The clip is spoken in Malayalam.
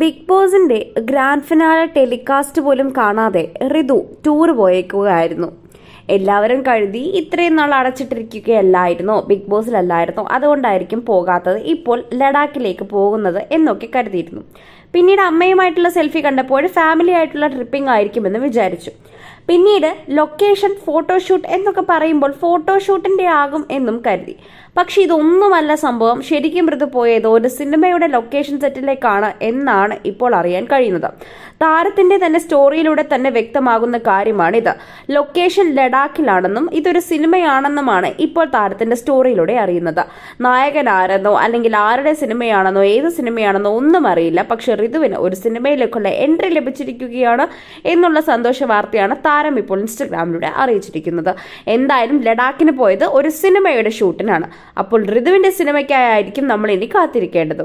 ബിഗ് ബോസിന്റെ ഗ്രാൻഡ് ഫിനാല ടെലികാസ്റ്റ് പോലും കാണാതെ റിതു ടൂർ പോയേക്കുകയായിരുന്നു എല്ലാവരും കഴുതി ഇത്രയും നാൾ അടച്ചിട്ടിരിക്കുകയല്ലായിരുന്നു ബിഗ് ബോസിലല്ലായിരുന്നു അതുകൊണ്ടായിരിക്കും പോകാത്തത് ഇപ്പോൾ ലഡാക്കിലേക്ക് പോകുന്നത് എന്നൊക്കെ കരുതിയിരുന്നു പിന്നീട് അമ്മയുമായിട്ടുള്ള സെൽഫി കണ്ടപ്പോൾ ഫാമിലി ആയിട്ടുള്ള ട്രിപ്പിംഗ് ആയിരിക്കുമെന്ന് വിചാരിച്ചു പിന്നീട് ലൊക്കേഷൻ ഫോട്ടോഷൂട്ട് എന്നൊക്കെ പറയുമ്പോൾ ഫോട്ടോഷൂട്ടിന്റെ ആകും എന്നും കരുതി പക്ഷേ ഇതൊന്നുമല്ല സംഭവം ശരിക്കും മൃദു പോയത് ഒരു സിനിമയുടെ ലൊക്കേഷൻ സെറ്റിലേക്കാണ് എന്നാണ് ഇപ്പോൾ അറിയാൻ കഴിയുന്നത് താരത്തിന്റെ തന്നെ സ്റ്റോറിയിലൂടെ തന്നെ വ്യക്തമാകുന്ന കാര്യമാണിത് ലൊക്കേഷൻ ലഡാക്കിലാണെന്നും ഇതൊരു സിനിമയാണെന്നുമാണ് ഇപ്പോൾ താരത്തിന്റെ സ്റ്റോറിയിലൂടെ അറിയുന്നത് നായകൻ ആരെന്നോ അല്ലെങ്കിൽ ആരുടെ സിനിമയാണെന്നോ ഏത് സിനിമയാണെന്നോ ഒന്നും അറിയില്ല പക്ഷേ ഋതുവിന് ഒരു സിനിമയിലേക്കുള്ള എൻട്രി ലഭിച്ചിരിക്കുകയാണ് എന്നുള്ള സന്തോഷ വാർത്തയാണ് താരം ഇപ്പോൾ ഇൻസ്റ്റഗ്രാമിലൂടെ അറിയിച്ചിരിക്കുന്നത് എന്തായാലും ലഡാക്കിന് പോയത് ഒരു സിനിമയുടെ ഷൂട്ടിനാണ് അപ്പോൾ ഋതുവിൻ്റെ സിനിമയ്ക്കായിരിക്കും നമ്മൾ ഇനി കാത്തിരിക്കേണ്ടത്